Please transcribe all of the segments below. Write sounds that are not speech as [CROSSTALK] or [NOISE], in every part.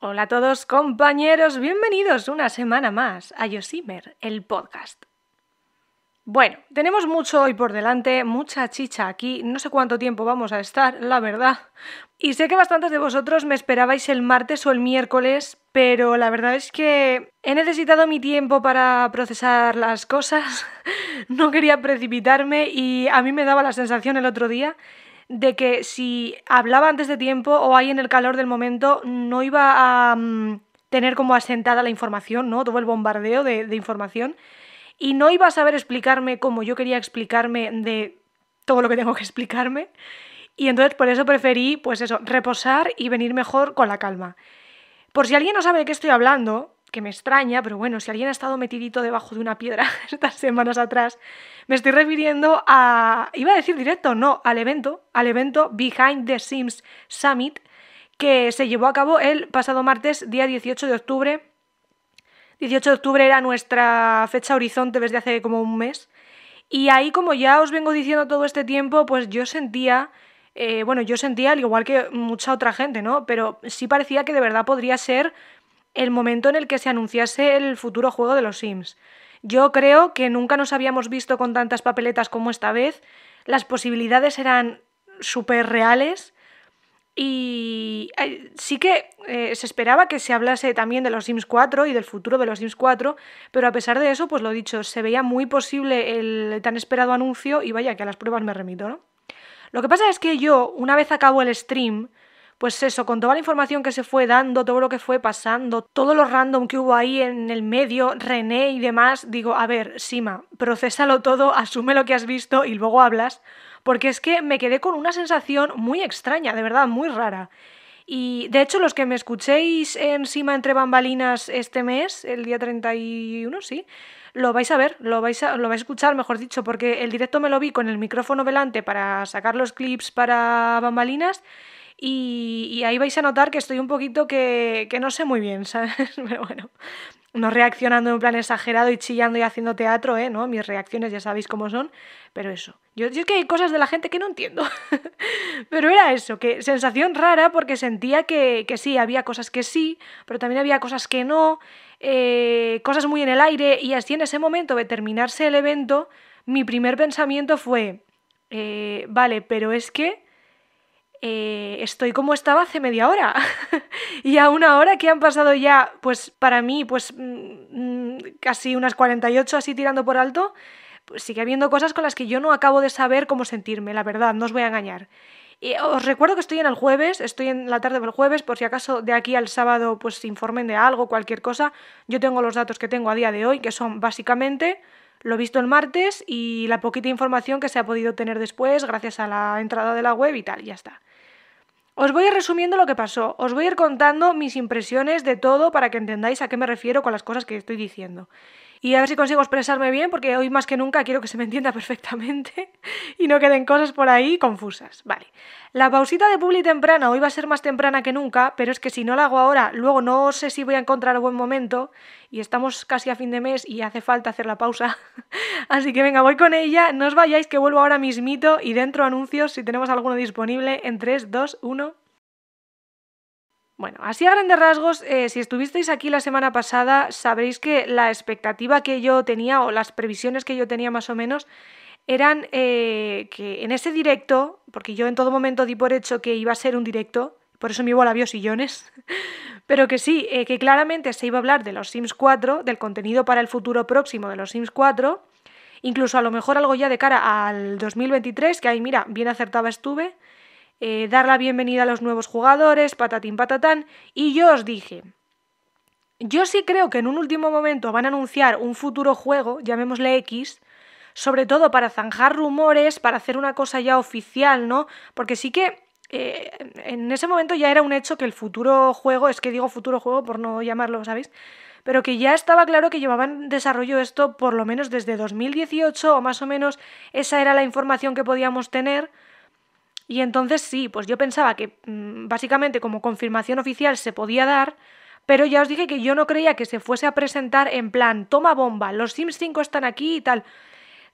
Hola a todos compañeros, bienvenidos una semana más a Yosimer, el podcast. Bueno, tenemos mucho hoy por delante, mucha chicha aquí, no sé cuánto tiempo vamos a estar, la verdad. Y sé que bastantes de vosotros me esperabais el martes o el miércoles, pero la verdad es que he necesitado mi tiempo para procesar las cosas, [LAUGHS] no quería precipitarme y a mí me daba la sensación el otro día de que si hablaba antes de tiempo o ahí en el calor del momento no iba a mm, tener como asentada la información, ¿no? Todo el bombardeo de, de información y no iba a saber explicarme como yo quería explicarme de todo lo que tengo que explicarme. Y entonces por eso preferí, pues eso, reposar y venir mejor con la calma. Por si alguien no sabe de qué estoy hablando, me extraña, pero bueno, si alguien ha estado metidito debajo de una piedra [LAUGHS] estas semanas atrás, me estoy refiriendo a, iba a decir directo, no, al evento, al evento Behind the Sims Summit, que se llevó a cabo el pasado martes, día 18 de octubre. 18 de octubre era nuestra fecha horizonte desde hace como un mes. Y ahí, como ya os vengo diciendo todo este tiempo, pues yo sentía eh, bueno, yo sentía, al igual que mucha otra gente, ¿no? Pero sí parecía que de verdad podría ser el momento en el que se anunciase el futuro juego de los Sims. Yo creo que nunca nos habíamos visto con tantas papeletas como esta vez. Las posibilidades eran súper reales. Y sí que eh, se esperaba que se hablase también de los Sims 4 y del futuro de los Sims 4, pero a pesar de eso, pues lo dicho, se veía muy posible el tan esperado anuncio y vaya que a las pruebas me remito, ¿no? Lo que pasa es que yo, una vez acabo el stream, pues eso, con toda la información que se fue dando, todo lo que fue pasando, todo lo random que hubo ahí en el medio, René y demás, digo, a ver, Sima, procésalo todo, asume lo que has visto y luego hablas, porque es que me quedé con una sensación muy extraña, de verdad, muy rara. Y de hecho, los que me escuchéis en Sima entre bambalinas este mes, el día 31, sí, lo vais a ver, lo vais a, lo vais a escuchar, mejor dicho, porque el directo me lo vi con el micrófono velante para sacar los clips para bambalinas y, ahí vais a notar que estoy un poquito que, que no sé muy bien, [LAUGHS] ¿sabes? Pero bueno, no reaccionando en un plan exagerado y chillando y haciendo teatro, ¿eh? ¿No? Mis reacciones ya sabéis cómo son, pero eso. Yo, digo es que hay cosas de la gente que no entiendo. [LAUGHS] pero era eso, que sensación rara porque sentía que, sí, había cosas que sí, pero también había cosas que no, eh, cosas muy en el aire, y así en ese momento de terminarse el evento, mi primer pensamiento fue, eh, vale, pero es que eh, estoy como estaba hace media hora. [LAUGHS] y a una hora que han pasado ya, pues para mí, pues mm, mm, casi unas 48 así tirando por alto, pues sigue habiendo cosas con las que yo no acabo de saber cómo sentirme, la verdad, no os voy a engañar. Y os recuerdo que estoy en el jueves, estoy en la tarde del jueves, por si acaso de aquí al sábado pues informen de algo, cualquier cosa. Yo tengo los datos que tengo a día de hoy, que son básicamente lo visto el martes y la poquita información que se ha podido tener después gracias a la entrada de la web y tal, ya está. Os voy a ir resumiendo lo que pasó, os voy a ir contando mis impresiones de todo para que entendáis a qué me refiero con las cosas que estoy diciendo. Y a ver si consigo expresarme bien, porque hoy más que nunca quiero que se me entienda [LAUGHS] perfectamente y no queden cosas por ahí confusas. Vale. La pausita de Publi temprana hoy va a ser más temprana que nunca, pero es que si no la hago ahora, luego no sé si voy a encontrar buen momento y estamos casi a fin de mes y hace falta hacer la pausa. [LAUGHS] Así que venga, voy con ella. No os vayáis que vuelvo ahora mismito y dentro anuncios si tenemos alguno disponible en 3, 2, 1. Bueno, así a grandes rasgos, eh, si estuvisteis aquí la semana pasada, sabréis que la expectativa que yo tenía o las previsiones que yo tenía más o menos eran eh, que en ese directo, porque yo en todo momento di por hecho que iba a ser un directo, por eso me iba a sillones, [LAUGHS] pero que sí, eh, que claramente se iba a hablar de los Sims 4, del contenido para el futuro próximo de los Sims 4, incluso a lo mejor algo ya de cara al 2023, que ahí mira, bien acertada estuve, eh, dar la bienvenida a los nuevos jugadores, patatín patatán, y yo os dije, yo sí creo que en un último momento van a anunciar un futuro juego, llamémosle X, sobre todo para zanjar rumores, para hacer una cosa ya oficial, ¿no? Porque sí que eh, en ese momento ya era un hecho que el futuro juego, es que digo futuro juego por no llamarlo, ¿sabéis? Pero que ya estaba claro que llevaban desarrollo esto por lo menos desde 2018 o más o menos esa era la información que podíamos tener y entonces sí, pues yo pensaba que mm, básicamente como confirmación oficial se podía dar, pero ya os dije que yo no creía que se fuese a presentar en plan, toma bomba, los Sims 5 están aquí y tal.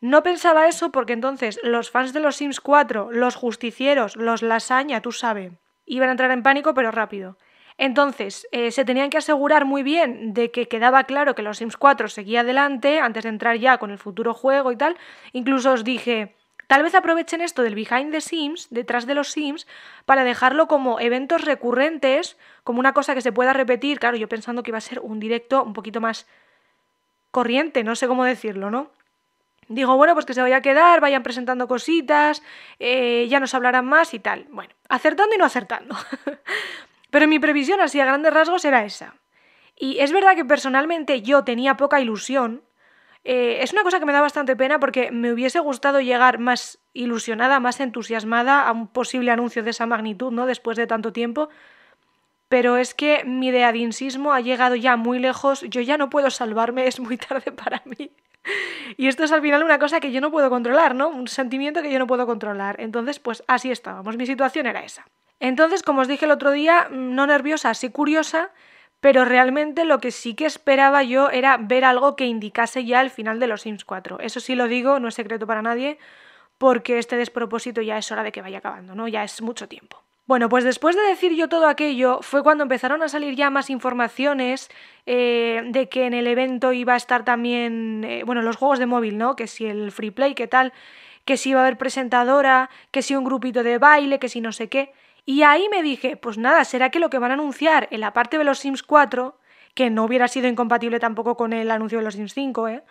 No pensaba eso porque entonces los fans de los Sims 4, los justicieros, los lasaña, tú sabes, iban a entrar en pánico pero rápido. Entonces, eh, se tenían que asegurar muy bien de que quedaba claro que los Sims 4 seguía adelante antes de entrar ya con el futuro juego y tal. Incluso os dije, Tal vez aprovechen esto del behind the Sims, detrás de los Sims, para dejarlo como eventos recurrentes, como una cosa que se pueda repetir. Claro, yo pensando que iba a ser un directo un poquito más corriente, no sé cómo decirlo, ¿no? Digo, bueno, pues que se vaya a quedar, vayan presentando cositas, eh, ya nos hablarán más y tal. Bueno, acertando y no acertando. [LAUGHS] Pero mi previsión así a grandes rasgos era esa. Y es verdad que personalmente yo tenía poca ilusión eh, es una cosa que me da bastante pena porque me hubiese gustado llegar más ilusionada, más entusiasmada a un posible anuncio de esa magnitud, ¿no? Después de tanto tiempo. Pero es que mi deadinsismo ha llegado ya muy lejos, yo ya no puedo salvarme, es muy tarde para mí. [LAUGHS] Y esto es al final una cosa que yo no puedo controlar, ¿no? Un sentimiento que yo no puedo controlar. Entonces, pues así estábamos, mi situación era esa. Entonces, como os dije el otro día, mm, no nerviosa, sí curiosa, pero realmente lo que sí que esperaba yo era ver algo que indicase ya el final de los Sims 4. Eso sí lo digo, no es secreto para nadie, porque este despropósito ya es hora de que vaya acabando, ¿no? Ya es mucho tiempo. Bueno, pues después de decir yo todo aquello, fue cuando empezaron a salir ya más informaciones eh, de que en el evento iba a estar también, eh, bueno, los juegos de móvil, ¿no? Que si el free play, qué tal, que si iba a haber presentadora, que si un grupito de baile, que si no sé qué. Y ahí me dije, pues nada, ¿será que lo que van a anunciar en la parte de los Sims 4, que no hubiera sido incompatible tampoco con el anuncio de los Sims 5, ¿eh?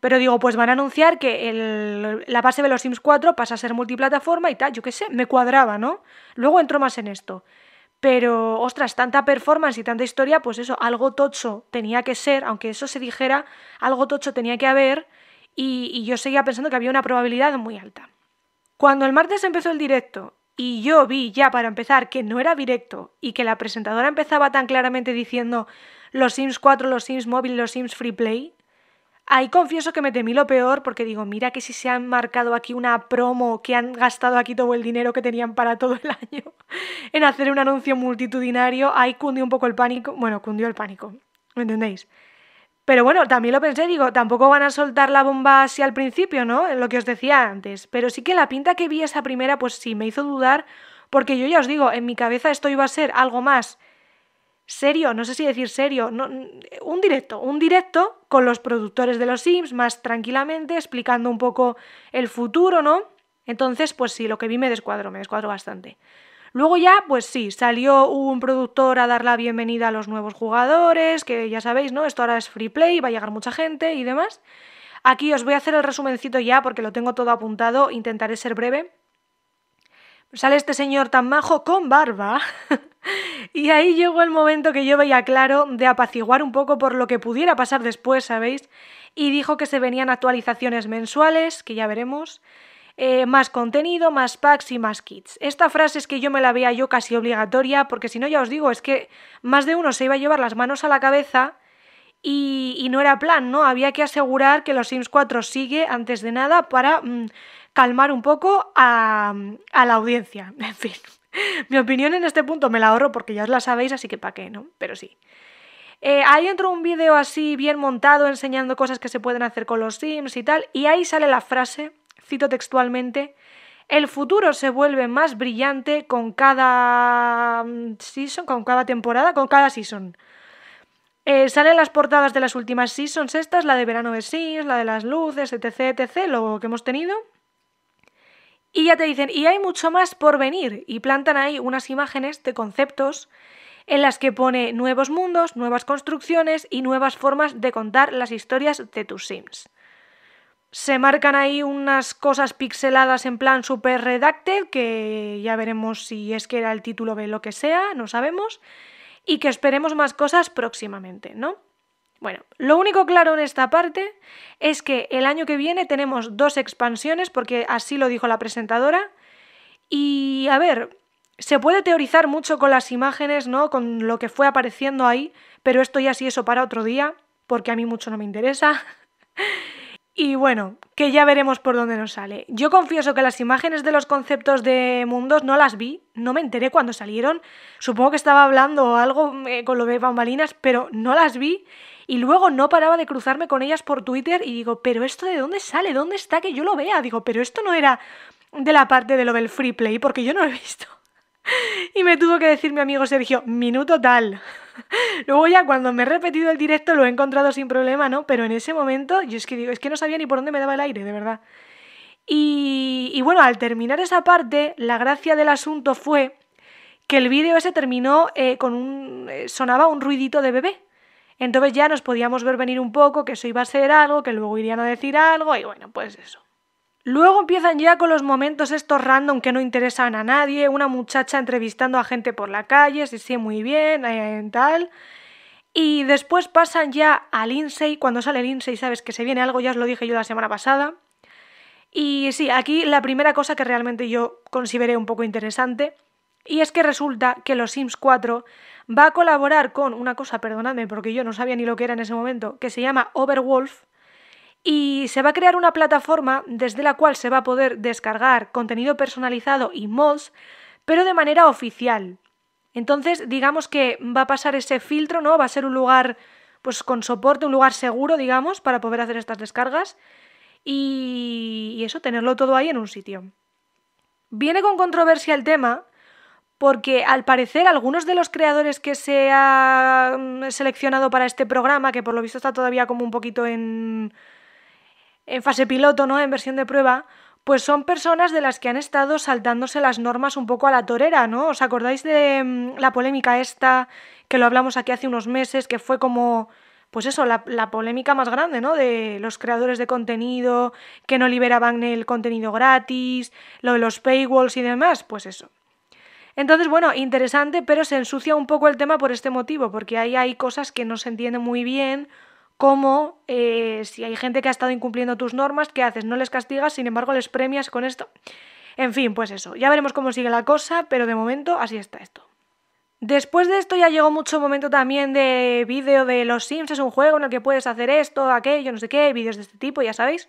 Pero digo, pues van a anunciar que la base de los Sims 4 pasa a ser multiplataforma y tal, yo qué sé, me cuadraba, ¿no? Luego entro más en esto. Pero, ostras, tanta performance y tanta historia, pues eso, algo tocho tenía que ser, aunque eso se dijera, algo tocho tenía que haber, y yo seguía pensando que había una probabilidad muy alta. Cuando el martes empezó el directo y yo vi ya para empezar que no era directo y que la presentadora empezaba tan claramente diciendo los Sims 4, los Sims móvil, los Sims free play, ahí confieso que me temí lo peor porque digo, mira que si se han marcado aquí una promo, que han gastado aquí todo el dinero que tenían para todo el [LAUGHS] año en hacer un anuncio multitudinario, ahí cundió un poco el pánico, bueno, cundió el pánico, ¿me entendéis? Pero bueno, también lo pensé, digo, tampoco van a soltar la bomba así al principio, ¿no? Lo que os decía antes. Pero sí que la pinta que vi esa primera, pues sí, me hizo dudar, porque yo ya os digo, en mi cabeza esto iba a ser algo más serio, no sé si decir serio, mm, un directo, un directo con los productores de los Sims, más tranquilamente, explicando un poco el futuro, ¿no? Entonces, pues sí, lo que vi me descuadro, me descuadro bastante. Luego ya, pues sí, salió un productor a dar la bienvenida a los nuevos jugadores, que ya sabéis, ¿no? Esto ahora es free play, va a llegar mucha gente y demás. Aquí os voy a hacer el resumencito ya porque lo tengo todo apuntado, intentaré ser breve. Sale este señor tan majo con barba. [LAUGHS] y ahí llegó el momento que yo veía claro de apaciguar un poco por lo que pudiera pasar después, ¿sabéis? Y dijo que se venían actualizaciones mensuales, que ya veremos eh, más contenido, más packs y más kits. Esta frase es que yo me la veía yo casi obligatoria, porque si no, ya os digo, es que más de uno se iba a llevar las manos a la cabeza y, no era plan, ¿no? Había que asegurar que los Sims 4 sigue antes de nada para mm, calmar un poco a, la audiencia. [LAUGHS] En fin, mi opinión en este punto me la ahorro porque ya os la sabéis, así que ¿para qué, ¿no? Pero sí. Eh, ahí entró un vídeo así bien montado enseñando cosas que se pueden hacer con los Sims y tal, y ahí sale la frase cito textualmente, el futuro se vuelve más brillante con cada mm, season, con cada temporada, con cada season. Eh, salen las portadas de las últimas seasons, estas, la de verano de Sims, la de las luces, etc, etc, lo que hemos tenido. Y ya te dicen, y hay mucho más por venir. Y plantan ahí unas imágenes de conceptos en las que pone nuevos mundos, nuevas construcciones y nuevas formas de contar las historias de tus Sims. Se marcan ahí unas cosas pixeladas en plan super redacted, que ya veremos si es que era el título de lo que sea, no sabemos, y que esperemos más cosas próximamente, ¿no? Bueno, lo único claro en esta parte es que el año que viene tenemos dos expansiones, porque así lo dijo la presentadora. Y a ver, se puede teorizar mucho con las imágenes, ¿no? Con lo que fue apareciendo ahí, pero esto ya sí eso para otro día, porque a mí mucho no me interesa. [LAUGHS] Y bueno, que ya veremos por dónde nos sale. Yo confieso que las imágenes de los conceptos de mundos no las vi, no me enteré cuando salieron. Supongo que estaba hablando algo eh, con lo de bambalinas, pero no las vi. Y luego no paraba de cruzarme con ellas por Twitter y digo, pero esto de dónde sale, dónde está que yo lo vea. Digo, pero esto no era de la parte de lo del free play, porque yo no lo he visto. Y me tuvo que decir mi amigo Sergio, minuto tal. Luego ya cuando me he repetido el directo lo he encontrado sin problema, ¿no? Pero en ese momento yo es que digo, es que no sabía ni por dónde me daba el aire, de verdad. Y, bueno, al terminar esa parte, la gracia del asunto fue que el vídeo ese terminó eh, con un... Eh, sonaba un ruidito de bebé. Entonces ya nos podíamos ver venir un poco que eso iba a ser algo, que luego irían a decir algo y bueno, pues eso. Luego empiezan ya con los momentos estos random que no interesan a nadie, una muchacha entrevistando a gente por la calle, sí, sí, muy bien, eh, tal. Y después pasan ya al Lindsay, cuando sale Lindsay sabes que se viene algo, ya os lo dije yo la semana pasada. Y sí, aquí la primera cosa que realmente yo consideré un poco interesante, y es que resulta que los Sims 4 va a colaborar con una cosa, perdonadme porque yo no sabía ni lo que era en ese momento, que se llama Overwolf, y se va a crear una plataforma desde la cual se va a poder descargar contenido personalizado y mods, pero de manera oficial. Entonces, digamos que va a pasar ese filtro, ¿no? Va a ser un lugar pues con soporte, un lugar seguro, digamos, para poder hacer estas descargas y, y eso, tenerlo todo ahí en un sitio. Viene con controversia el tema porque al parecer algunos de los creadores que se ha mm, seleccionado para este programa, que por lo visto está todavía como un poquito en, en fase piloto, ¿no? En versión de prueba, pues son personas de las que han estado saltándose las normas un poco a la torera, ¿no? ¿Os acordáis de mm, la polémica esta que lo hablamos aquí hace unos meses, que fue como, pues eso, la, la polémica más grande, ¿no? De los creadores de contenido que no liberaban el contenido gratis, lo de los paywalls y demás, pues eso. Entonces, bueno, interesante, pero se ensucia un poco el tema por este motivo, porque ahí hay cosas que no se entienden muy bien como eh, si hay gente que ha estado incumpliendo tus normas, ¿qué haces? No les castigas, sin embargo les premias con esto. En fin, pues eso, ya veremos cómo sigue la cosa, pero de momento así está esto. Después de esto ya llegó mucho momento también de vídeo de los Sims, es un juego en el que puedes hacer esto, aquello, no sé qué, vídeos de este tipo, ya sabéis.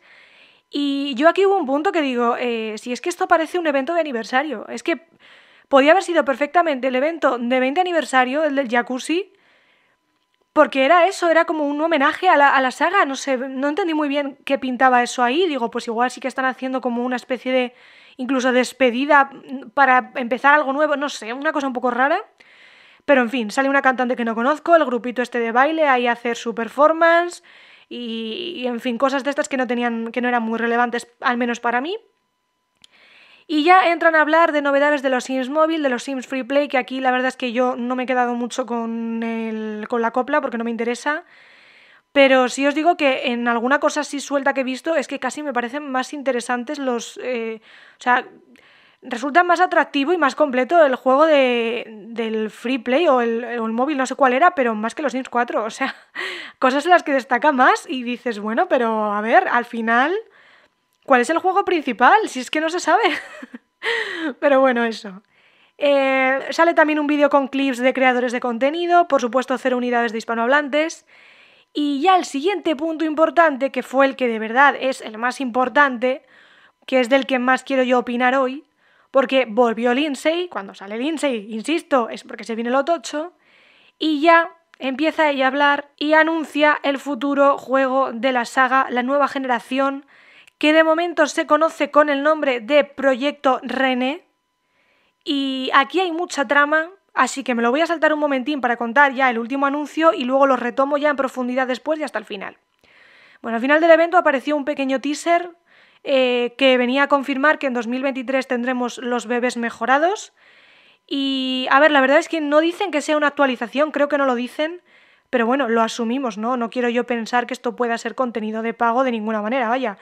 Y yo aquí hubo un punto que digo, eh, si es que esto parece un evento de aniversario, es que podía haber sido perfectamente el evento de 20 aniversario, el del jacuzzi, porque era eso, era como un homenaje a la, saga, no sé, no entendí muy bien qué pintaba eso ahí, digo, pues igual sí que están haciendo como una especie de, incluso despedida mm, para empezar algo nuevo, no sé, una cosa un poco rara. Pero en fin, sale una cantante que no conozco, el grupito este de baile, ahí a hacer su performance y, en fin, cosas de estas que no tenían, que no eran muy relevantes, al menos para mí. Y ya entran a hablar de novedades de los Sims Móvil, de los Sims Free Play, que aquí la verdad es que yo no me he quedado mucho con, el, con la copla porque no me interesa. Pero sí os digo que en alguna cosa así suelta que he visto es que casi me parecen más interesantes los... Eh, o sea, resulta más atractivo y más completo el juego del Free Play o el, el, móvil, no sé cuál era, pero más que los Sims 4. O sea, [LAUGHS] cosas en las que destaca más y dices, bueno, pero a ver, al final... ¿Cuál es el juego principal? Si es que no se sabe. [LAUGHS] Pero bueno, eso. Eh, sale también un vídeo con clips de creadores de contenido, por supuesto cero unidades de hispanohablantes. Y ya el siguiente punto importante, que fue el que de verdad es el más importante, que es del que más quiero yo opinar hoy, porque volvió Lindsay, cuando sale Lindsay, insisto, es porque se viene el otocho, y ya empieza ella a hablar y anuncia el futuro juego de la saga, la nueva generación que de momento se conoce con el nombre de Proyecto René. Y aquí hay mucha trama, así que me lo voy a saltar un momentín para contar ya el último anuncio y luego lo retomo ya en profundidad después y hasta el final. Bueno, al final del evento apareció un pequeño teaser eh, que venía a confirmar que en 2023 tendremos los bebés mejorados. Y a ver, la verdad es que no dicen que sea una actualización, creo que no lo dicen, pero bueno, lo asumimos, ¿no? No quiero yo pensar que esto pueda ser contenido de pago de ninguna manera, vaya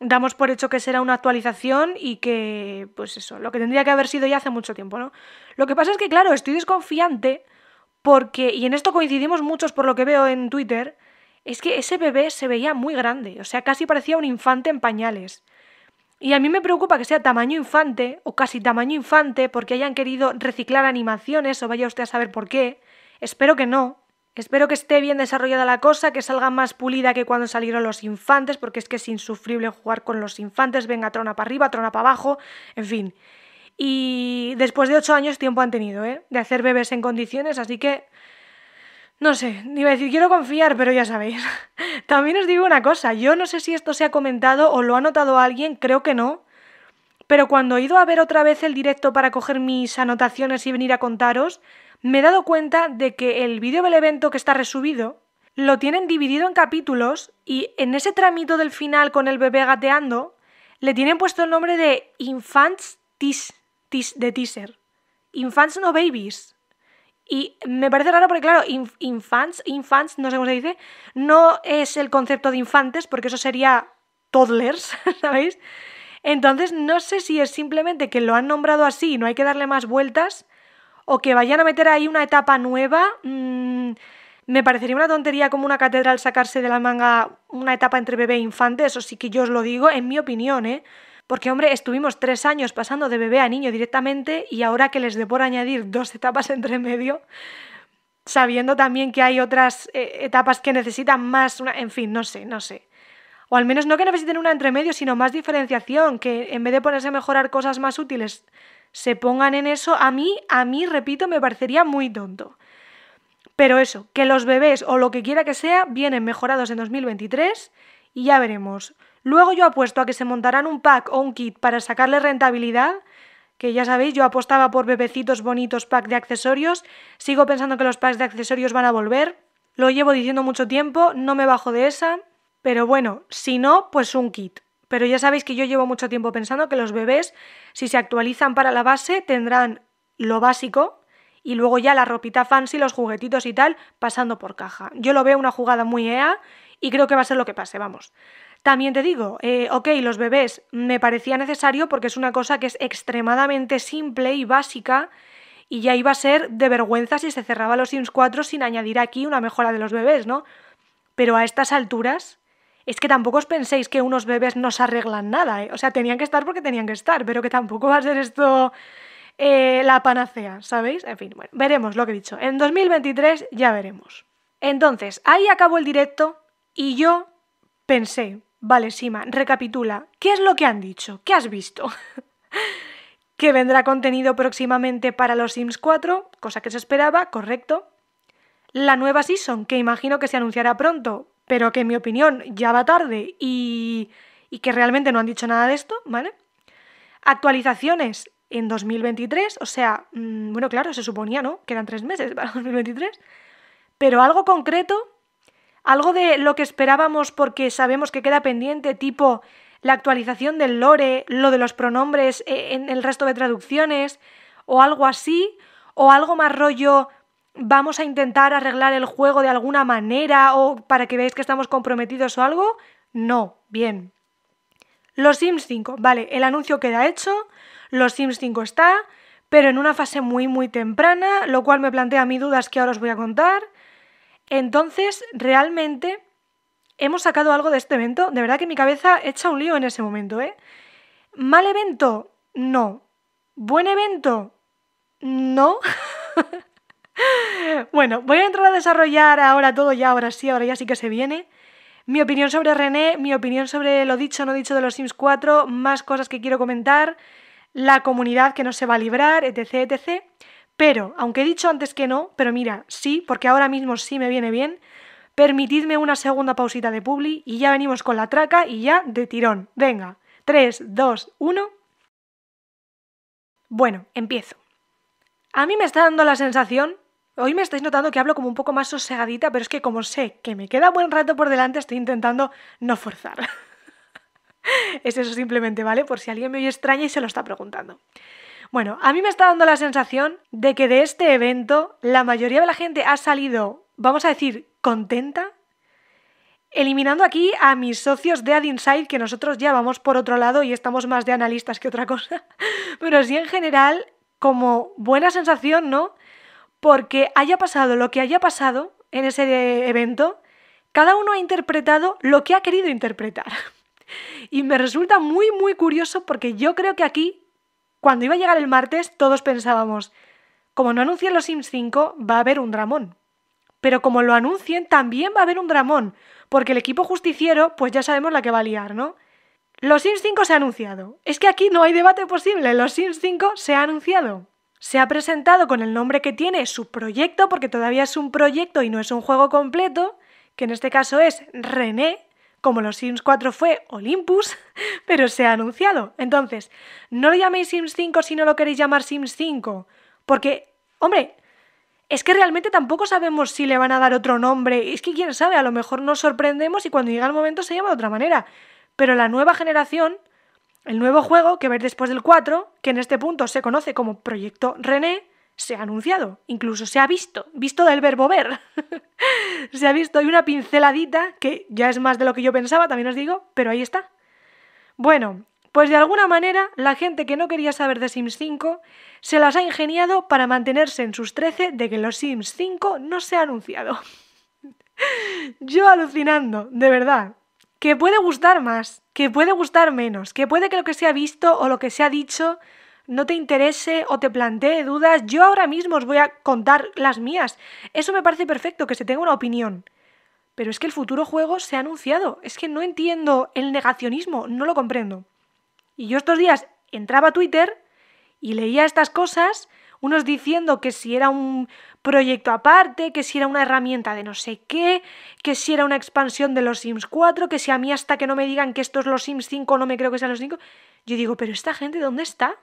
damos por hecho que será una actualización y que, pues eso, lo que tendría que haber sido ya hace mucho tiempo, ¿no? Lo que pasa es que, claro, estoy desconfiante porque, y en esto coincidimos muchos por lo que veo en Twitter, es que ese bebé se veía muy grande, o sea, casi parecía un infante en pañales. Y a mí me preocupa que sea tamaño infante o casi tamaño infante porque hayan querido reciclar animaciones o vaya usted a saber por qué. Espero que no. Espero que esté bien desarrollada la cosa, que salga más pulida que cuando salieron los infantes, porque es que es insufrible jugar con los infantes, venga, trona para arriba, trona para abajo, en fin. Y después de ocho años tiempo han tenido, ¿eh? De hacer bebés en condiciones, así que... No sé, ni a decir, quiero confiar, pero ya sabéis. [LAUGHS] También os digo una cosa, yo no sé si esto se ha comentado o lo ha notado alguien, creo que no. Pero cuando he ido a ver otra vez el directo para coger mis anotaciones y venir a contaros, me he dado cuenta de que el vídeo del evento que está resubido lo tienen dividido en capítulos y en ese tramito del final con el bebé gateando le tienen puesto el nombre de Infants de teaser. Infants no babies. Y me parece raro porque, claro, infants, infants, no sé cómo se dice, no es el concepto de infantes porque eso sería toddlers, [LAUGHS] ¿sabéis? Entonces no sé si es simplemente que lo han nombrado así y no hay que darle más vueltas o que vayan a meter ahí una etapa nueva, mm, me parecería una tontería como una catedral sacarse de la manga una etapa entre bebé e infante, eso sí que yo os lo digo, en mi opinión, ¿eh? Porque, hombre, estuvimos tres años pasando de bebé a niño directamente y ahora que les dé por añadir dos etapas entre medio, sabiendo también que hay otras eh, etapas que necesitan más, una... en fin, no sé, no sé o al menos no que necesiten una entre sino más diferenciación, que en vez de ponerse a mejorar cosas más útiles, se pongan en eso, a mí, a mí, repito, me parecería muy tonto. Pero eso, que los bebés o lo que quiera que sea vienen mejorados en 2023 y ya veremos. Luego yo apuesto a que se montarán un pack o un kit para sacarle rentabilidad, que ya sabéis, yo apostaba por bebecitos bonitos, pack de accesorios, sigo pensando que los packs de accesorios van a volver, lo llevo diciendo mucho tiempo, no me bajo de esa. Pero bueno, si no, pues un kit. Pero ya sabéis que yo llevo mucho tiempo pensando que los bebés, si se actualizan para la base, tendrán lo básico y luego ya la ropita fancy, los juguetitos y tal, pasando por caja. Yo lo veo una jugada muy EA y creo que va a ser lo que pase, vamos. También te digo, eh, ok, los bebés me parecía necesario porque es una cosa que es extremadamente simple y básica y ya iba a ser de vergüenza si se cerraba los Sims 4 sin añadir aquí una mejora de los bebés, ¿no? Pero a estas alturas es que tampoco os penséis que unos bebés no se arreglan nada, ¿eh? o sea, tenían que estar porque tenían que estar, pero que tampoco va a ser esto eh, la panacea, ¿sabéis? En fin, bueno, veremos lo que he dicho. En 2023 ya veremos. Entonces, ahí acabó el directo y yo pensé, vale, Sima, recapitula, ¿qué es lo que han dicho? ¿Qué has visto? [LAUGHS] que vendrá contenido próximamente para los Sims 4, cosa que se esperaba, correcto. La nueva season, que imagino que se anunciará pronto, pero que en mi opinión ya va tarde y, y que realmente no han dicho nada de esto, ¿vale? Actualizaciones en 2023, o sea, mm, bueno, claro, se suponía, ¿no? Que eran tres meses para 2023, [LAUGHS] pero algo concreto, algo de lo que esperábamos porque sabemos que queda pendiente, tipo la actualización del lore, lo de los pronombres eh, en el resto de traducciones, o algo así, o algo más rollo vamos a intentar arreglar el juego de alguna manera o para que veáis que estamos comprometidos o algo. No, bien. Los Sims 5, vale, el anuncio queda hecho, Los Sims 5 está, pero en una fase muy muy temprana, lo cual me plantea a mí dudas que ahora os voy a contar. Entonces, realmente hemos sacado algo de este evento, de verdad que mi cabeza echa un lío en ese momento, ¿eh? ¿Mal evento? No. ¿Buen evento? No. [LAUGHS] Bueno, voy a entrar a desarrollar ahora todo, ya ahora sí, ahora ya sí que se viene. Mi opinión sobre René, mi opinión sobre lo dicho, no dicho de los Sims 4, más cosas que quiero comentar, la comunidad que no se va a librar, etc, etc. Pero, aunque he dicho antes que no, pero mira, sí, porque ahora mismo sí me viene bien, permitidme una segunda pausita de Publi y ya venimos con la traca y ya de tirón. Venga, 3, 2, 1. Bueno, empiezo. A mí me está dando la sensación Hoy me estáis notando que hablo como un poco más sosegadita, pero es que como sé que me queda buen rato por delante, estoy intentando no forzar. [LAUGHS] es eso simplemente, ¿vale? Por si alguien me oye extraña y se lo está preguntando. Bueno, a mí me está dando la sensación de que de este evento la mayoría de la gente ha salido, vamos a decir, contenta, eliminando aquí a mis socios de Adinside, que nosotros ya vamos por otro lado y estamos más de analistas que otra cosa, [LAUGHS] pero sí en general como buena sensación, ¿no? porque haya pasado lo que haya pasado en ese evento, cada uno ha interpretado lo que ha querido interpretar. [LAUGHS] Y me resulta muy, muy curioso porque yo creo que aquí, cuando iba a llegar el martes, todos pensábamos, como no anuncian los Sims 5, va a haber un dramón. Pero como lo anuncien, también va a haber un dramón, porque el equipo justiciero, pues ya sabemos la que va a liar, ¿no? Los Sims 5 se ha anunciado. Es que aquí no hay debate posible, los Sims 5 se ha anunciado se ha presentado con el nombre que tiene su proyecto, porque todavía es un proyecto y no es un juego completo, que en este caso es René, como los Sims 4 fue Olympus, [LAUGHS] pero se ha anunciado. Entonces, no lo llaméis Sims 5 si no lo queréis llamar Sims 5, porque, hombre, es que realmente tampoco sabemos si le van a dar otro nombre. Es que quién sabe, a lo mejor nos sorprendemos y cuando llega el momento se llama de otra manera. Pero la nueva generación el nuevo juego, que ver después del 4, que en este punto se conoce como Proyecto René, se ha anunciado, incluso se ha visto, visto del verbo ver. [LAUGHS] se ha visto, hay una pinceladita que ya es más de lo que yo pensaba, también os digo, pero ahí está. Bueno, pues de alguna manera la gente que no quería saber de Sims 5 se las ha ingeniado para mantenerse en sus 13 de que los Sims 5 no se ha anunciado. [LAUGHS] yo alucinando, de verdad que puede gustar más, que puede gustar menos, que puede que lo que se ha visto o lo que se ha dicho no te interese o te plantee dudas, yo ahora mismo os voy a contar las mías. Eso me parece perfecto, que se tenga una opinión. Pero es que el futuro juego se ha anunciado. Es que no entiendo el negacionismo, no lo comprendo. Y yo estos días entraba a Twitter y leía estas cosas, unos diciendo que si era un proyecto aparte, que si era una herramienta de no sé qué, que si era una expansión de los Sims 4, que si a mí hasta que no me digan que esto es los Sims 5 no me creo que sean los 5. Yo digo, pero esta gente, ¿dónde está?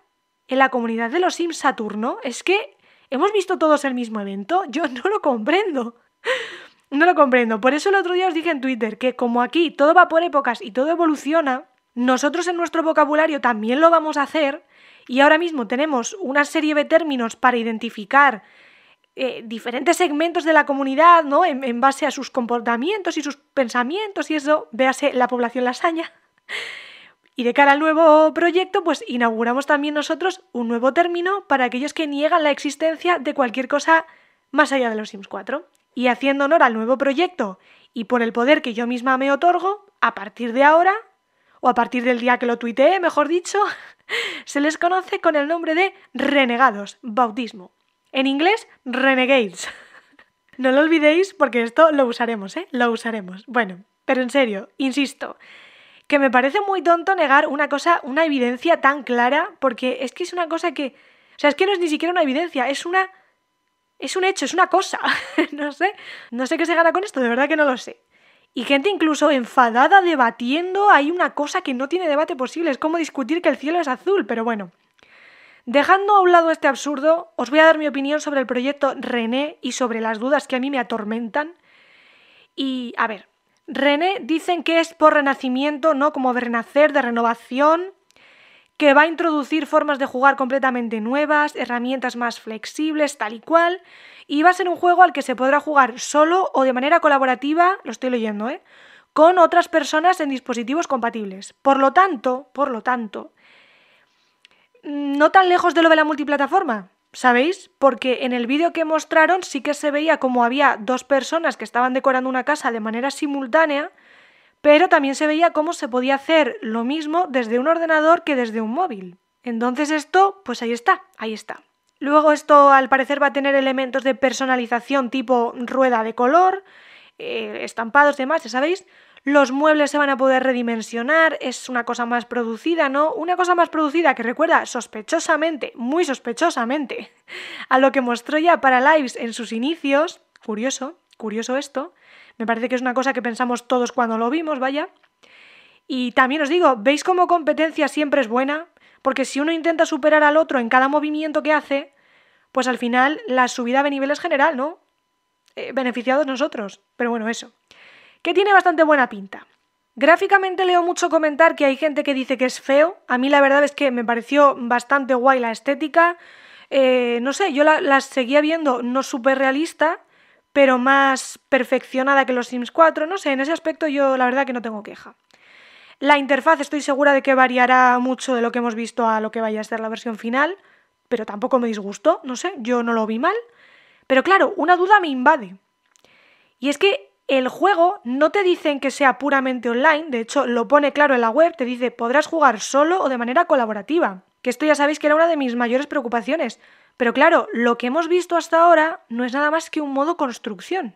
En la comunidad de los Sims Saturno. Es que hemos visto todos el mismo evento. Yo [LAUGHS] no lo comprendo. No lo comprendo. Por eso el otro día os dije en Twitter que como aquí todo va por épocas y todo evoluciona, nosotros en nuestro vocabulario también lo vamos a hacer y ahora mismo tenemos una serie de términos para identificar eh, diferentes segmentos de la comunidad, ¿no? En, en, base a sus comportamientos y sus pensamientos y eso, véase la población lasaña. Y de cara al nuevo proyecto, pues inauguramos también nosotros un nuevo término para aquellos que niegan la existencia de cualquier cosa más allá de los Sims 4. Y haciendo honor al nuevo proyecto y por el poder que yo misma me otorgo, a partir de ahora, o a partir del día que lo tuiteé, mejor dicho, [LAUGHS] se les conoce con el nombre de renegados, bautismo. En inglés, Renegades. [LAUGHS] No lo olvidéis porque esto lo usaremos, ¿eh? Lo usaremos. Bueno, pero en serio, insisto, que me parece muy tonto negar una cosa, una evidencia tan clara, porque es que es una cosa que... O sea, es que no es ni siquiera una evidencia, es una... Es un hecho, es una cosa. [LAUGHS] no sé, no sé qué se gana con esto, de verdad que no lo sé. Y gente incluso enfadada debatiendo, hay una cosa que no tiene debate posible, es como discutir que el cielo es azul, pero bueno, Dejando a un lado este absurdo, os voy a dar mi opinión sobre el proyecto René y sobre las dudas que a mí me atormentan. Y, a ver, René dicen que es por renacimiento, ¿no? Como de renacer, de renovación, que va a introducir formas de jugar completamente nuevas, herramientas más flexibles, tal y cual, y va a ser un juego al que se podrá jugar solo o de manera colaborativa, lo estoy leyendo, ¿eh? con otras personas en dispositivos compatibles. Por lo tanto, por lo tanto, no tan lejos de lo de la multiplataforma, ¿sabéis? Porque en el vídeo que mostraron sí que se veía como había dos personas que estaban decorando una casa de manera simultánea, pero también se veía cómo se podía hacer lo mismo desde un ordenador que desde un móvil. Entonces esto, pues ahí está, ahí está. Luego esto al parecer va a tener elementos de personalización tipo rueda de color, eh, estampados y demás, sabéis, los muebles se van a poder redimensionar, es una cosa más producida, ¿no? Una cosa más producida que recuerda sospechosamente, muy sospechosamente, a lo que mostró ya para Lives en sus inicios, curioso, curioso esto, me parece que es una cosa que pensamos todos cuando lo vimos, vaya. Y también os digo, ¿veis cómo competencia siempre es buena? Porque si uno intenta superar al otro en cada movimiento que hace, pues al final la subida de nivel es general, ¿no? Eh, beneficiados nosotros. Pero bueno, eso que tiene bastante buena pinta. Gráficamente leo mucho comentar que hay gente que dice que es feo. A mí la verdad es que me pareció bastante guay la estética. Eh, no sé, yo la, la seguía viendo no súper realista, pero más perfeccionada que los Sims 4. No sé, en ese aspecto yo la verdad que no tengo queja. La interfaz estoy segura de que variará mucho de lo que hemos visto a lo que vaya a ser la versión final, pero tampoco me disgustó, no sé, yo no lo vi mal. Pero claro, una duda me invade. Y es que el juego no te dicen que sea puramente online, de hecho lo pone claro en la web, te dice podrás jugar solo o de manera colaborativa, que esto ya sabéis que era una de mis mayores preocupaciones, pero claro, lo que hemos visto hasta ahora no es nada más que un modo construcción.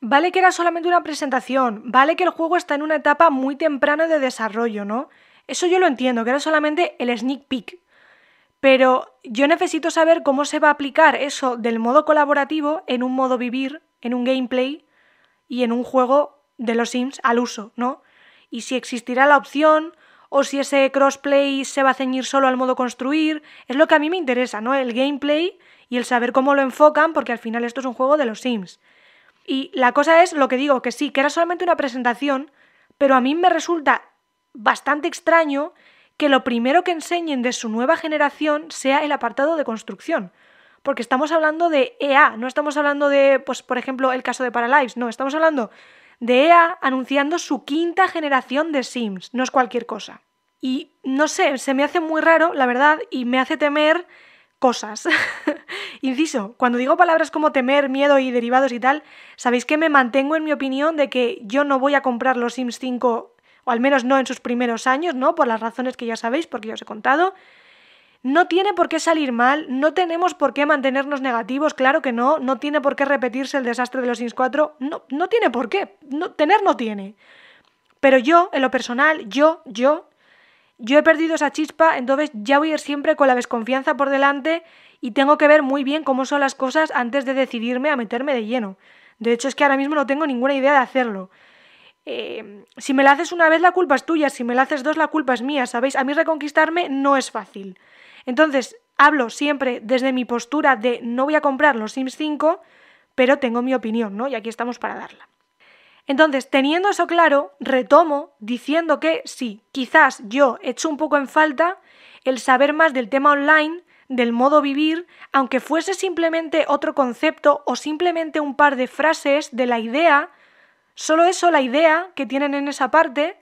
Vale que era solamente una presentación, vale que el juego está en una etapa muy temprana de desarrollo, ¿no? Eso yo lo entiendo, que era solamente el sneak peek. Pero yo necesito saber cómo se va a aplicar eso del modo colaborativo en un modo vivir, en un gameplay, y en un juego de los Sims al uso, ¿no? Y si existirá la opción o si ese crossplay se va a ceñir solo al modo construir, es lo que a mí me interesa, ¿no? El gameplay y el saber cómo lo enfocan, porque al final esto es un juego de los Sims. Y la cosa es lo que digo, que sí, que era solamente una presentación, pero a mí me resulta bastante extraño que lo primero que enseñen de su nueva generación sea el apartado de construcción porque estamos hablando de EA, no estamos hablando de, pues, por ejemplo, el caso de Paralives, no, estamos hablando de EA anunciando su quinta generación de Sims, no es cualquier cosa. Y no sé, se me hace muy raro, la verdad, y me hace temer cosas. [LAUGHS] Inciso, cuando digo palabras como temer, miedo y derivados y tal, sabéis que me mantengo en mi opinión de que yo no voy a comprar los Sims 5, o al menos no en sus primeros años, ¿no? Por las razones que ya sabéis, porque ya os he contado. No tiene por qué salir mal, no tenemos por qué mantenernos negativos, claro que no, no tiene por qué repetirse el desastre de los Sims 4, no, no tiene por qué, tener no tiene. Pero yo, en lo personal, yo, yo, yo he perdido esa chispa, entonces ya voy a ir siempre con la desconfianza por delante y tengo que ver muy bien cómo son las cosas antes de decidirme a meterme de lleno. De hecho, es que ahora mismo no tengo ninguna idea de hacerlo. Eh, si me la haces una vez, la culpa es tuya, si me la haces dos, la culpa es mía, ¿sabéis? A mí reconquistarme no es fácil. Entonces, hablo siempre desde mi postura de no voy a comprar los Sims 5, pero tengo mi opinión, ¿no? Y aquí estamos para darla. Entonces, teniendo eso claro, retomo diciendo que sí, quizás yo echo un poco en falta el saber más del tema online, del modo vivir, aunque fuese simplemente otro concepto o simplemente un par de frases de la idea, solo eso, la idea que tienen en esa parte,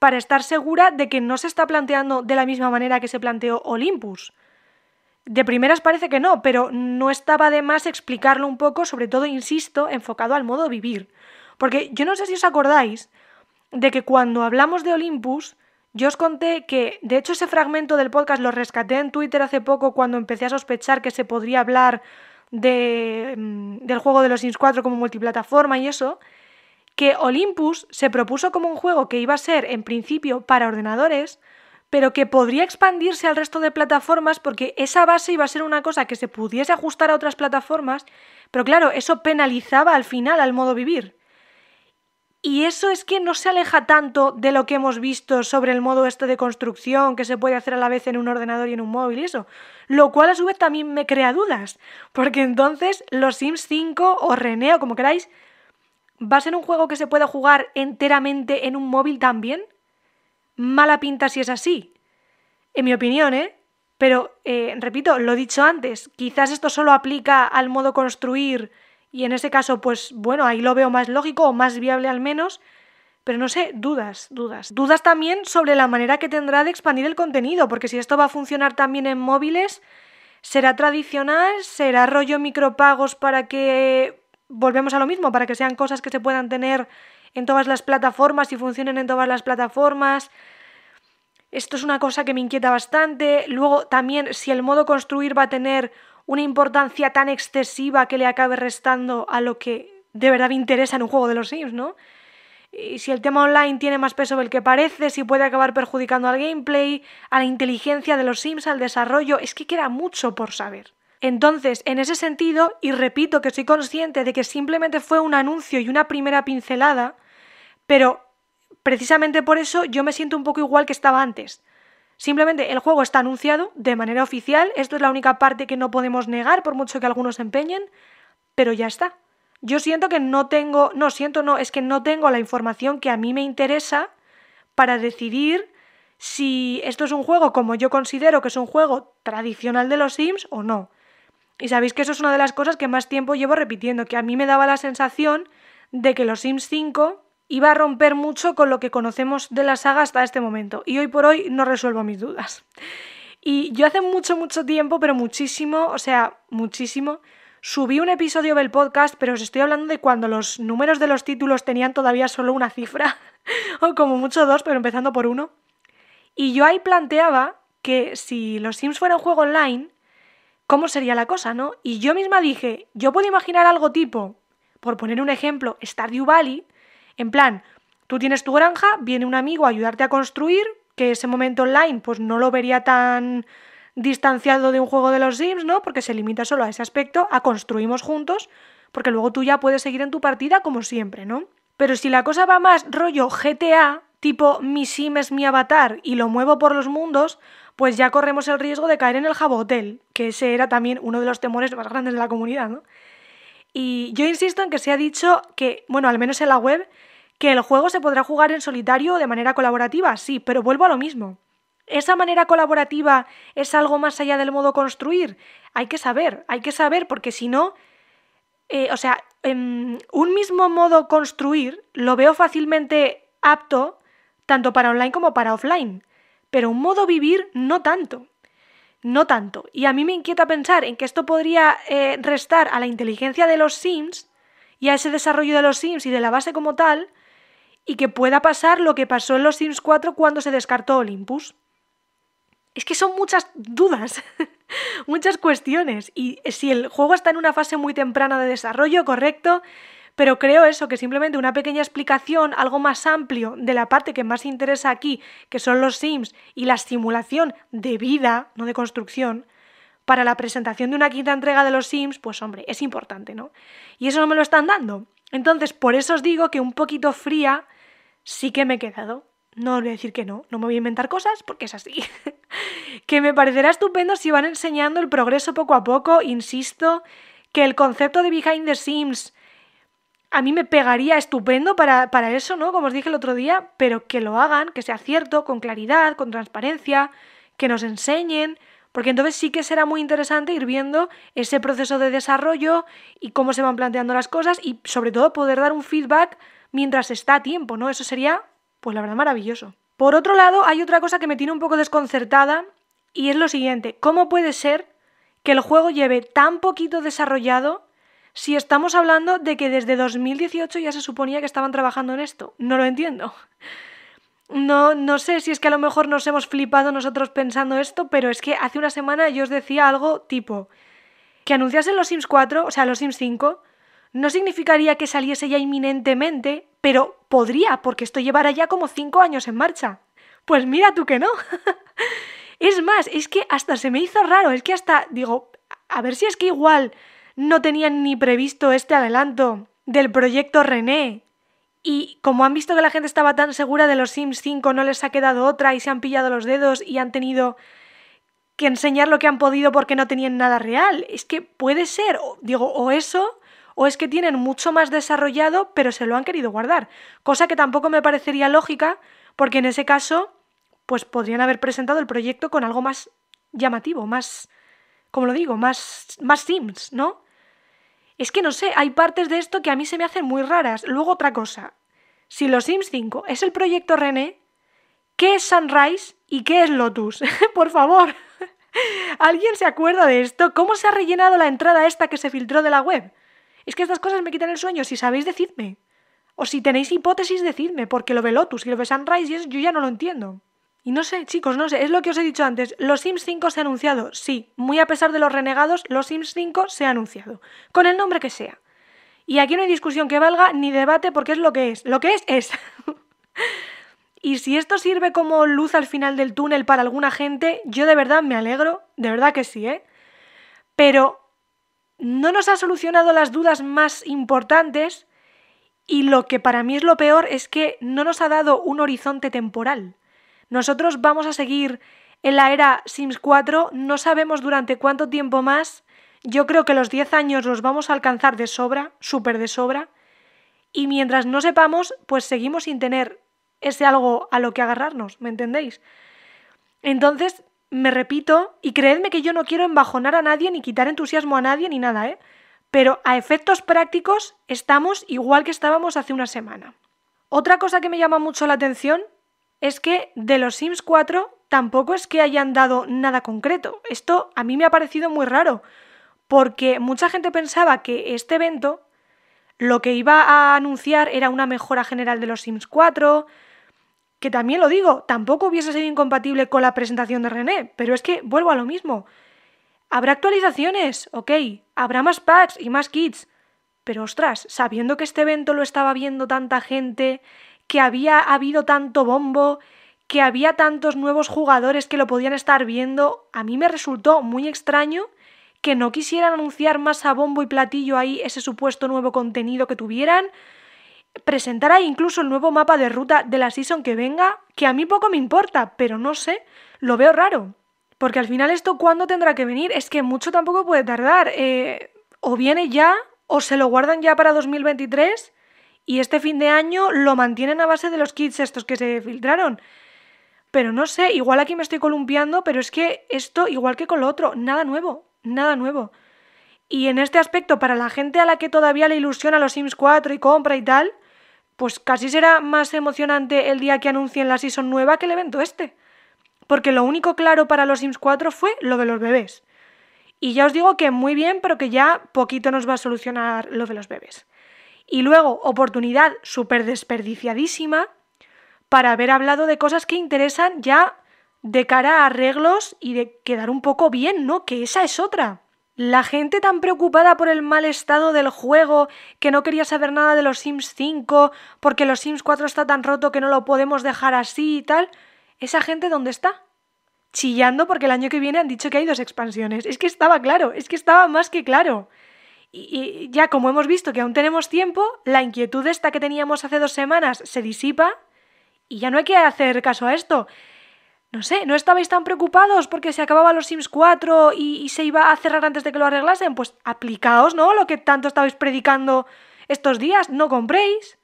para estar segura de que no se está planteando de la misma manera que se planteó Olympus. De primeras parece que no, pero no estaba de más explicarlo un poco, sobre todo, insisto, enfocado al modo vivir. Porque yo no sé si os acordáis de que cuando hablamos de Olympus, yo os conté que, de hecho, ese fragmento del podcast lo rescaté en Twitter hace poco cuando empecé a sospechar que se podría hablar mm, del juego de los Sims 4 como multiplataforma y eso que Olympus se propuso como un juego que iba a ser en principio para ordenadores, pero que podría expandirse al resto de plataformas porque esa base iba a ser una cosa que se pudiese ajustar a otras plataformas, pero claro, eso penalizaba al final al modo vivir. Y eso es que no se aleja tanto de lo que hemos visto sobre el modo este de construcción que se puede hacer a la vez en un ordenador y en un móvil y eso. Lo cual a su vez también me crea dudas, porque entonces los Sims 5 o Reneo, como queráis, ¿Va a ser un juego que se pueda jugar enteramente en un móvil también? Mala pinta si es así. En mi opinión, ¿eh? Pero, eh, repito, lo he dicho antes, quizás esto solo aplica al modo construir y en ese caso, pues bueno, ahí lo veo más lógico o más viable al menos, pero no sé, dudas, dudas. Dudas también sobre la manera que tendrá de expandir el contenido, porque si esto va a funcionar también en móviles, ¿será tradicional? ¿Será rollo micropagos para que volvemos a lo mismo, para que sean cosas que se puedan tener en todas las plataformas y funcionen en todas las plataformas. Esto es una cosa que me inquieta bastante. Luego también si el modo construir va a tener una importancia tan excesiva que le acabe restando a lo que de verdad me interesa en un juego de los Sims, ¿no? Y si el tema online tiene más peso del que parece, si puede acabar perjudicando al gameplay, a la inteligencia de los Sims, al desarrollo, es que queda mucho por saber. Entonces, en ese sentido, y repito que soy consciente de que simplemente fue un anuncio y una primera pincelada, pero precisamente por eso yo me siento un poco igual que estaba antes. Simplemente el juego está anunciado de manera oficial, esto es la única parte que no podemos negar por mucho que algunos empeñen, pero ya está. Yo siento que no tengo, no siento, no, es que no tengo la información que a mí me interesa para decidir si esto es un juego como yo considero que es un juego tradicional de los Sims o no. Y sabéis que eso es una de las cosas que más tiempo llevo repitiendo, que a mí me daba la sensación de que los Sims 5 iba a romper mucho con lo que conocemos de la saga hasta este momento. Y hoy por hoy no resuelvo mis dudas. Y yo hace mucho, mucho tiempo, pero muchísimo, o sea, muchísimo, subí un episodio del podcast, pero os estoy hablando de cuando los números de los títulos tenían todavía solo una cifra, [LAUGHS] o como mucho dos, pero empezando por uno. Y yo ahí planteaba que si los Sims fuera un juego online, cómo sería la cosa, ¿no? Y yo misma dije, yo puedo imaginar algo tipo, por poner un ejemplo, Stardew Valley, en plan, tú tienes tu granja, viene un amigo a ayudarte a construir, que ese momento online pues no lo vería tan distanciado de un juego de los Sims, ¿no? Porque se limita solo a ese aspecto, a construimos juntos, porque luego tú ya puedes seguir en tu partida como siempre, ¿no? Pero si la cosa va más rollo GTA, tipo mi Sim es mi avatar y lo muevo por los mundos, pues ya corremos el riesgo de caer en el jabotel, que ese era también uno de los temores más grandes de la comunidad, ¿no? Y yo insisto en que se ha dicho que, bueno, al menos en la web, que el juego se podrá jugar en solitario o de manera colaborativa, sí, pero vuelvo a lo mismo. ¿Esa manera colaborativa es algo más allá del modo construir? Hay que saber, hay que saber, porque si no, eh, o sea, un mismo modo construir lo veo fácilmente apto tanto para online como para offline pero un modo vivir no tanto. No tanto. Y a mí me inquieta pensar en que esto podría eh, restar a la inteligencia de los Sims y a ese desarrollo de los Sims y de la base como tal, y que pueda pasar lo que pasó en los Sims 4 cuando se descartó Olympus. Es que son muchas dudas, [LAUGHS] muchas cuestiones, y si el juego está en una fase muy temprana de desarrollo, correcto, pero creo eso, que simplemente una pequeña explicación, algo más amplio de la parte que más interesa aquí, que son los Sims y la simulación de vida, no de construcción, para la presentación de una quinta entrega de los Sims, pues hombre, es importante, ¿no? Y eso no me lo están dando. Entonces, por eso os digo que un poquito fría sí que me he quedado. No os voy a decir que no, no me voy a inventar cosas porque es así. [LAUGHS] que me parecerá estupendo si van enseñando el progreso poco a poco, insisto, que el concepto de Behind the Sims a mí me pegaría estupendo para, eso, ¿no? Como os dije el otro día, pero que lo hagan, que sea cierto, con claridad, con transparencia, que nos enseñen, porque entonces sí que será muy interesante ir viendo ese proceso de desarrollo y cómo se van planteando las cosas y sobre todo poder dar un feedback mientras está a tiempo, ¿no? Eso sería, pues la verdad, maravilloso. Por otro lado, hay otra cosa que me tiene un poco desconcertada y es lo siguiente, ¿cómo puede ser que el juego lleve tan poquito desarrollado si estamos hablando de que desde 2018 ya se suponía que estaban trabajando en esto, no lo entiendo. No, no sé si es que a lo mejor nos hemos flipado nosotros pensando esto, pero es que hace una semana yo os decía algo tipo que anunciasen los Sims 4, o sea, los Sims 5, no significaría que saliese ya inminentemente, pero podría, porque esto llevara ya como 5 años en marcha. Pues mira tú que no. [LAUGHS] es más, es que hasta se me hizo raro, es que hasta digo, a ver si es que igual no tenían ni previsto este adelanto del proyecto René. Y como han visto que la gente estaba tan segura de los Sims 5, no les ha quedado otra y se han pillado los dedos y han tenido que enseñar lo que han podido porque no tenían nada real. Es que puede ser, digo, o eso, o es que tienen mucho más desarrollado, pero se lo han querido guardar. Cosa que tampoco me parecería lógica, porque en ese caso, pues podrían haber presentado el proyecto con algo más llamativo, más, como lo digo, más, más Sims, ¿no? Es que no sé, hay partes de esto que a mí se me hacen muy raras. Luego otra cosa. Si los Sims 5 es el proyecto René, ¿qué es Sunrise y qué es Lotus? [LAUGHS] Por favor. ¿Alguien se acuerda de esto? ¿Cómo se ha rellenado la entrada esta que se filtró de la web? Es que estas cosas me quitan el sueño. Si sabéis, decidme. O si tenéis hipótesis, decidme, porque lo ve Lotus y lo ve Sunrise, y yo ya no lo entiendo. Y no sé, chicos, no sé, es lo que os he dicho antes. Los Sims 5 se ha anunciado, sí. Muy a pesar de los renegados, los Sims 5 se ha anunciado. Con el nombre que sea. Y aquí no hay discusión que valga ni debate porque es lo que es. Lo que es es. [LAUGHS] y si esto sirve como luz al final del túnel para alguna gente, yo de verdad me alegro, de verdad que sí, ¿eh? Pero no nos ha solucionado las dudas más importantes y lo que para mí es lo peor es que no nos ha dado un horizonte temporal. Nosotros vamos a seguir en la era Sims 4, no sabemos durante cuánto tiempo más, yo creo que los 10 años los vamos a alcanzar de sobra, súper de sobra, y mientras no sepamos, pues seguimos sin tener ese algo a lo que agarrarnos, ¿me entendéis? Entonces, me repito, y creedme que yo no quiero embajonar a nadie, ni quitar entusiasmo a nadie, ni nada, ¿eh? Pero a efectos prácticos estamos igual que estábamos hace una semana. Otra cosa que me llama mucho la atención es que de los Sims 4 tampoco es que hayan dado nada concreto. Esto a mí me ha parecido muy raro, porque mucha gente pensaba que este evento lo que iba a anunciar era una mejora general de los Sims 4, que también lo digo, tampoco hubiese sido incompatible con la presentación de René, pero es que vuelvo a lo mismo. Habrá actualizaciones, ok, habrá más packs y más kits, pero ostras, sabiendo que este evento lo estaba viendo tanta gente, que había habido tanto bombo, que había tantos nuevos jugadores que lo podían estar viendo, a mí me resultó muy extraño que no quisieran anunciar más a bombo y platillo ahí ese supuesto nuevo contenido que tuvieran, presentar ahí incluso el nuevo mapa de ruta de la season que venga, que a mí poco me importa, pero no sé, lo veo raro. Porque al final esto cuándo tendrá que venir, es que mucho tampoco puede tardar. Eh, o viene ya, o se lo guardan ya para 2023, y este fin de año lo mantienen a base de los kits estos que se filtraron. Pero no sé, igual aquí me estoy columpiando, pero es que esto, igual que con lo otro, nada nuevo, nada nuevo. Y en este aspecto, para la gente a la que todavía le ilusiona los Sims 4 y compra y tal, pues casi será más emocionante el día que anuncien la season nueva que el evento este. Porque lo único claro para los Sims 4 fue lo de los bebés. Y ya os digo que muy bien, pero que ya poquito nos va a solucionar lo de los bebés y luego oportunidad súper desperdiciadísima para haber hablado de cosas que interesan ya de cara a arreglos y de quedar un poco bien, ¿no? Que esa es otra. La gente tan preocupada por el mal estado del juego, que no quería saber nada de los Sims 5, porque los Sims 4 está tan roto que no lo podemos dejar así y tal, ¿esa gente dónde está? Chillando porque el año que viene han dicho que hay dos expansiones. Es que estaba claro, es que estaba más que claro. Y, ya como hemos visto que aún tenemos tiempo, la inquietud esta que teníamos hace dos semanas se disipa y ya no hay que hacer caso a esto. No sé, ¿no estabais tan preocupados porque se acababa los Sims 4 y, y, se iba a cerrar antes de que lo arreglasen? Pues aplicaos, ¿no? Lo que tanto estabais predicando estos días, no compréis.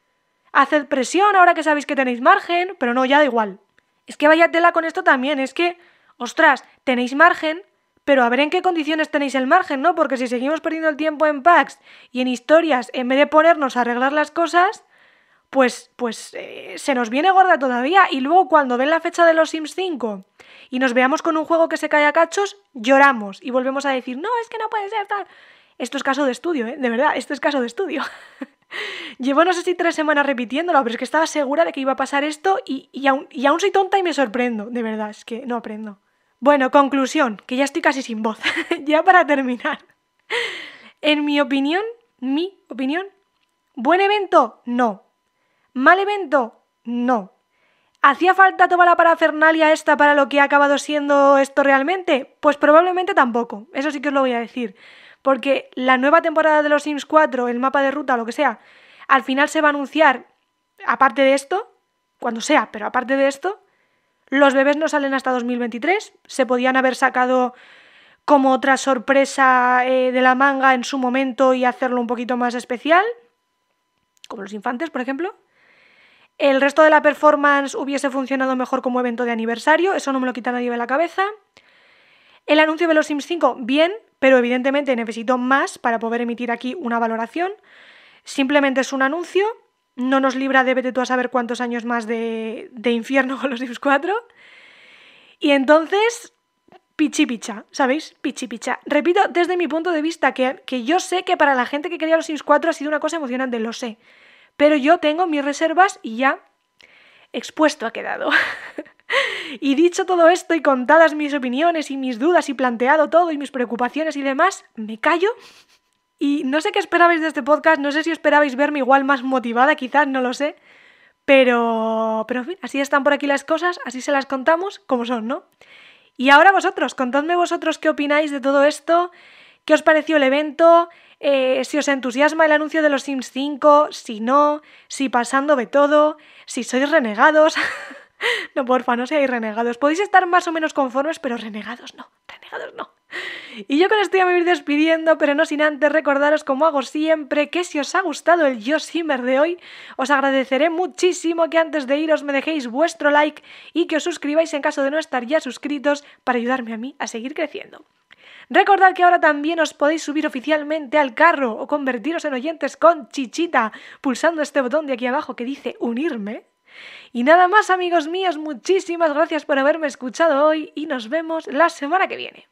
Haced presión ahora que sabéis que tenéis margen, pero no, ya da igual. Es que vaya tela con esto también, es que, ostras, tenéis margen, pero a ver en qué condiciones tenéis el margen, ¿no? Porque si seguimos perdiendo el tiempo en packs y en historias, en vez de ponernos a arreglar las cosas, pues, pues eh, se nos viene gorda todavía. Y luego cuando ven la fecha de los Sims 5 y nos veamos con un juego que se cae a cachos, lloramos y volvemos a decir, no, es que no puede ser tal. Esto es caso de estudio, ¿eh? De verdad, esto es caso de estudio. [LAUGHS] Llevo no sé si tres semanas repitiéndolo, pero es que estaba segura de que iba a pasar esto y aún soy tonta y me sorprendo, de verdad, es que no aprendo. Bueno, conclusión, que ya estoy casi sin voz. [LAUGHS] ya para terminar. En mi opinión, mi opinión, buen evento, no. Mal evento, no. ¿Hacía falta toda la parafernalia esta para lo que ha acabado siendo esto realmente? Pues probablemente tampoco, eso sí que os lo voy a decir. Porque la nueva temporada de los Sims 4, el mapa de ruta, lo que sea, al final se va a anunciar, aparte de esto, cuando sea, pero aparte de esto, los bebés no salen hasta 2023. Se podían haber sacado como otra sorpresa eh, de la manga en su momento y hacerlo un poquito más especial, como los infantes, por ejemplo. El resto de la performance hubiese funcionado mejor como evento de aniversario, eso no me lo quita nadie de la cabeza. El anuncio de los Sims 5, bien, pero evidentemente necesito más para poder emitir aquí una valoración. Simplemente es un anuncio no nos libra de vete tú a saber cuántos años más de, infierno con los Sims 4. Y entonces, pichipicha, ¿sabéis? Pichipicha. Repito, desde mi punto de vista, que, que yo sé que para la gente que quería los Sims 4 ha sido una cosa emocionante, lo sé. Pero yo tengo mis reservas y ya expuesto ha quedado. [LAUGHS] y dicho todo esto y contadas mis opiniones y mis dudas y planteado todo y mis preocupaciones y demás, me callo y no sé qué esperabais de este podcast, no sé si esperabais verme igual más motivada, quizás, no lo sé. Pero, pero en fin, así están por aquí las cosas, así se las contamos como son, ¿no? Y ahora vosotros, contadme vosotros qué opináis de todo esto, qué os pareció el evento, eh, si os entusiasma el anuncio de los Sims 5, si no, si pasando de todo, si sois renegados. [LAUGHS] No, porfa, no seáis renegados. Podéis estar más o menos conformes, pero renegados no, renegados no. Y yo con esto ya me voy a ir despidiendo, pero no sin antes recordaros, como hago siempre, que si os ha gustado el Yo Simmer de hoy, os agradeceré muchísimo que antes de iros me dejéis vuestro like y que os suscribáis en caso de no estar ya suscritos para ayudarme a mí a seguir creciendo. Recordad que ahora también os podéis subir oficialmente al carro o convertiros en oyentes con chichita pulsando este botón de aquí abajo que dice unirme y nada más amigos míos, muchísimas gracias por haberme escuchado hoy y nos vemos la semana que viene.